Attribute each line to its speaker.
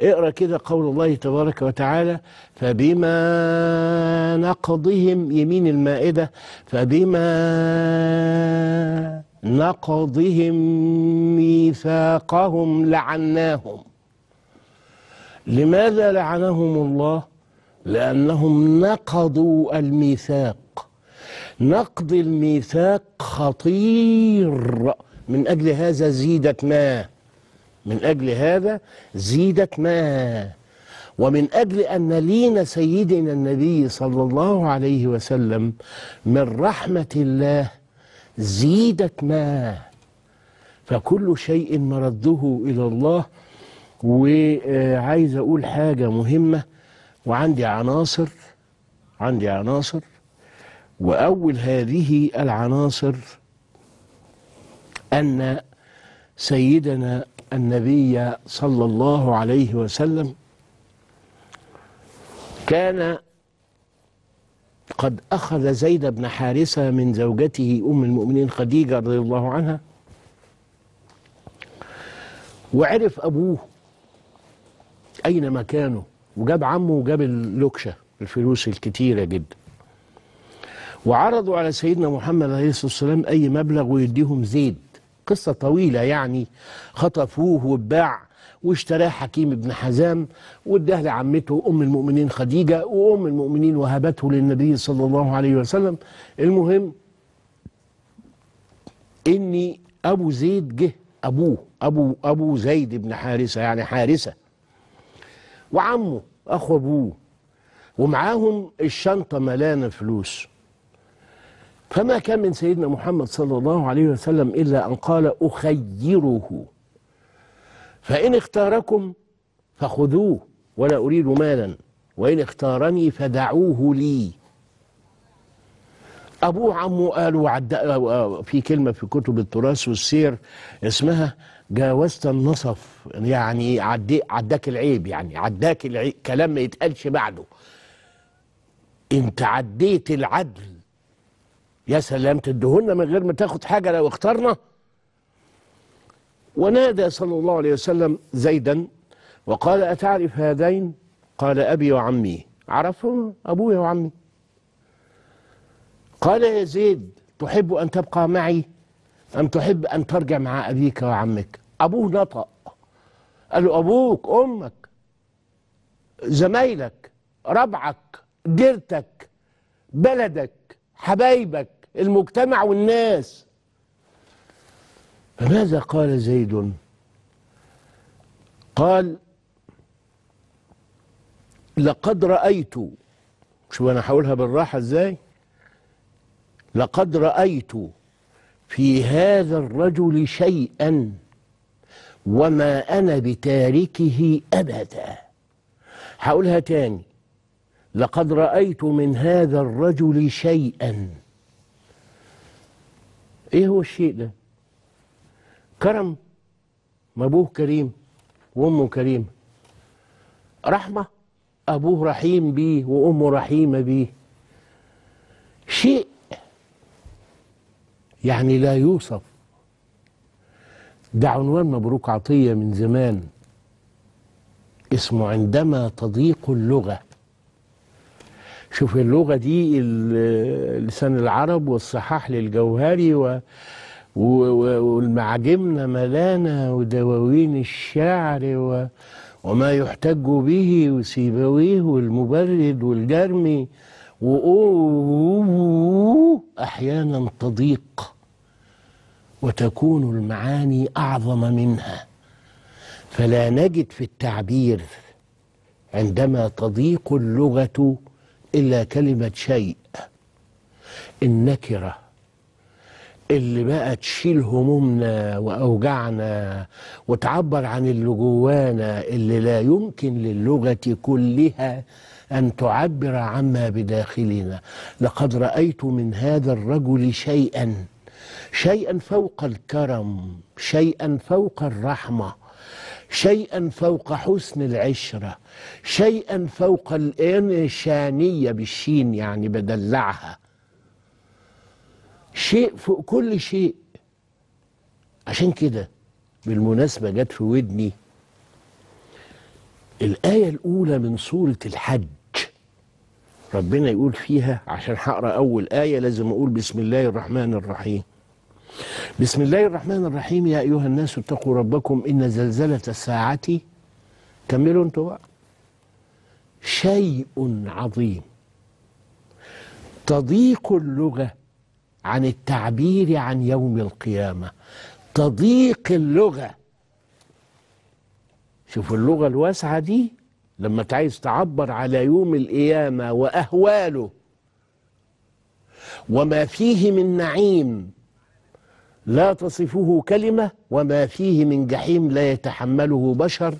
Speaker 1: اقرا كده قول الله تبارك وتعالى فبما نقضهم يمين المائده فبما نقضهم ميثاقهم لعناهم لماذا لعنهم الله لانهم نقضوا الميثاق نقض الميثاق خطير من اجل هذا زيدت ما من أجل هذا زيدت ما ومن أجل أن لينا سيدنا النبي صلى الله عليه وسلم من رحمة الله زيدت ما فكل شيء مرده إلى الله وعايز أقول حاجة مهمة وعندي عناصر عندي عناصر وأول هذه العناصر أن سيدنا النبي صلى الله عليه وسلم كان قد أخذ زيد بن حارثة من زوجته أم المؤمنين خديجة رضي الله عنها وعرف أبوه أين مكانه وجاب عمه وجاب اللوكشة الفلوس الكتيرة جدا وعرضوا على سيدنا محمد عليه الصلاة والسلام أي مبلغ ويديهم زيد قصة طويلة يعني خطفوه وباع واشتراه حكيم بن حزام واداه لعمته أم المؤمنين خديجة وأم المؤمنين وهبته للنبي صلى الله عليه وسلم المهم إني أبو زيد جه أبوه أبو أبو زيد بن حارثة يعني حارثة وعمه أخو أبوه ومعاهم الشنطة ملانة فلوس فما كان من سيدنا محمد صلى الله عليه وسلم إلا أن قال أخيره فإن اختاركم فخذوه ولا أريد مالا وإن اختارني فدعوه لي أبوه عمه قالوا عد... آه، آه، في كلمة في كتب التراث والسير اسمها جاوزت النصف يعني عدي... عداك العيب يعني عداك العيب كلام ما يتقالش بعده انت عديت العدل يا سلام تدهن من غير ما تاخد حاجة لو اخترنا ونادى صلى الله عليه وسلم زيدا وقال أتعرف هذين قال أبي وعمي عرفهم أبويا وعمي قال يا زيد تحب أن تبقى معي أم تحب أن ترجع مع أبيك وعمك أبوه نطق قال له أبوك أمك زمايلك ربعك ديرتك بلدك حبايبك المجتمع والناس فماذا قال زيد قال لقد رأيت شوف أنا هقولها بالراحة إزاي لقد رأيت في هذا الرجل شيئا وما أنا بتاركه أبدا هقولها تاني لقد رأيت من هذا الرجل شيئا ايه هو الشيء ده كرم ما ابوه كريم وامه كريمه رحمه ابوه رحيم بيه وامه رحيمه بيه شيء يعني لا يوصف ده عنوان مبروك عطيه من زمان اسمه عندما تضيق اللغه شوف اللغة دي لسان العرب والصحاح للجوهري و والمعجمنا ملانة ودواوين الشعر و وما يحتج به وسيبويه والمبرد والجرمي أحيانا تضيق وتكون المعاني أعظم منها فلا نجد في التعبير عندما تضيق اللغة إلا كلمة شيء النكرة اللي بقى تشيل همومنا وأوجعنا وتعبر عن اللي جوانا اللي لا يمكن للغة كلها أن تعبر عما بداخلنا لقد رأيت من هذا الرجل شيئا شيئا فوق الكرم شيئا فوق الرحمه شيئا فوق حسن العشرة شيئا فوق الإنشانية بالشين يعني بدلعها شيء فوق كل شيء عشان كده بالمناسبة جت في ودني الآية الأولى من سورة الحج ربنا يقول فيها عشان هقرا أول آية لازم أقول بسم الله الرحمن الرحيم بسم الله الرحمن الرحيم يا أيها الناس اتقوا ربكم إن زلزلة الساعة كملوا انتوا بقى شيء عظيم تضيق اللغة عن التعبير عن يوم القيامة تضيق اللغة شوفوا اللغة الواسعة دي لما عايز تعبر على يوم القيامة وأهواله وما فيه من نعيم لا تصفه كلمة وما فيه من جحيم لا يتحمله بشر